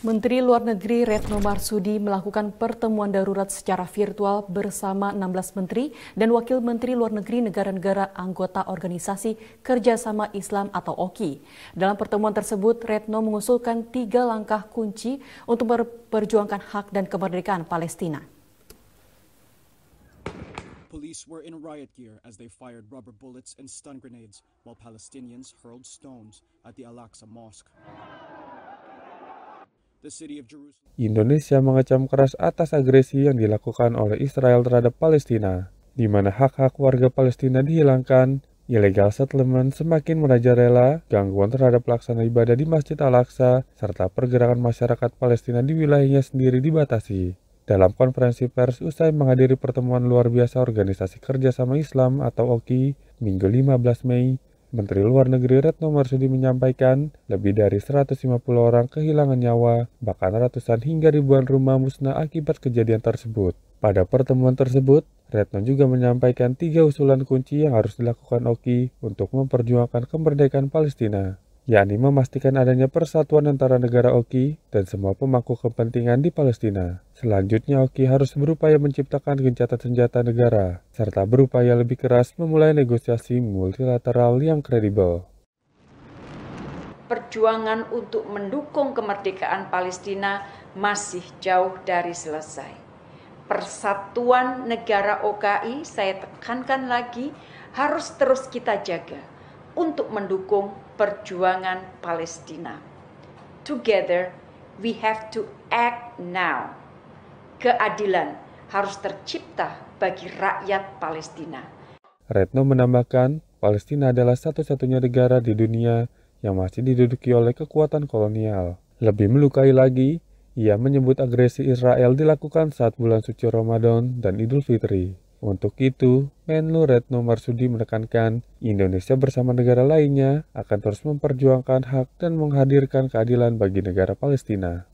Menteri Luar Negeri Retno Marsudi melakukan pertemuan darurat secara virtual bersama 16 menteri dan wakil menteri luar negeri negara-negara anggota organisasi kerjasama Islam atau OKI. Dalam pertemuan tersebut, Retno mengusulkan tiga langkah kunci untuk memperjuangkan hak dan kemerdekaan Palestina. Police were in riot gear as they fired rubber bullets and stun grenades while Palestinians hurled stones at the Al-Aqsa Mosque. Indonesia mengecam keras atas agresi yang dilakukan oleh Israel terhadap Palestina, di mana hak-hak warga Palestina dihilangkan, illegal settlement semakin merajalela, gangguan terhadap pelaksanaan ibadah di Masjid Al-Aqsa, serta pergerakan masyarakat Palestina di wilayahnya sendiri dibatasi. Dalam konferensi pers usai menghadiri pertemuan luar biasa Organisasi Kerjasama Islam atau OKI, Minggu 15 Mei, Menteri Luar Negeri Retno Marsudi menyampaikan, lebih dari 150 orang kehilangan nyawa, bahkan ratusan hingga ribuan rumah musnah akibat kejadian tersebut. Pada pertemuan tersebut, Retno juga menyampaikan tiga usulan kunci yang harus dilakukan Oki untuk memperjuangkan kemerdekaan Palestina yakni memastikan adanya persatuan antara negara Oki dan semua pemangku kepentingan di Palestina. Selanjutnya Oki harus berupaya menciptakan gencatan senjata negara, serta berupaya lebih keras memulai negosiasi multilateral yang kredibel. Perjuangan untuk mendukung kemerdekaan Palestina masih jauh dari selesai persatuan negara OKI, saya tekankan lagi, harus terus kita jaga untuk mendukung perjuangan Palestina. Together, we have to act now. Keadilan harus tercipta bagi rakyat Palestina. Retno menambahkan, Palestina adalah satu-satunya negara di dunia yang masih diduduki oleh kekuatan kolonial. Lebih melukai lagi, ia menyebut agresi Israel dilakukan saat bulan suci Ramadan dan Idul Fitri. Untuk itu, Menlu Retno Marsudi menekankan Indonesia bersama negara lainnya akan terus memperjuangkan hak dan menghadirkan keadilan bagi negara Palestina.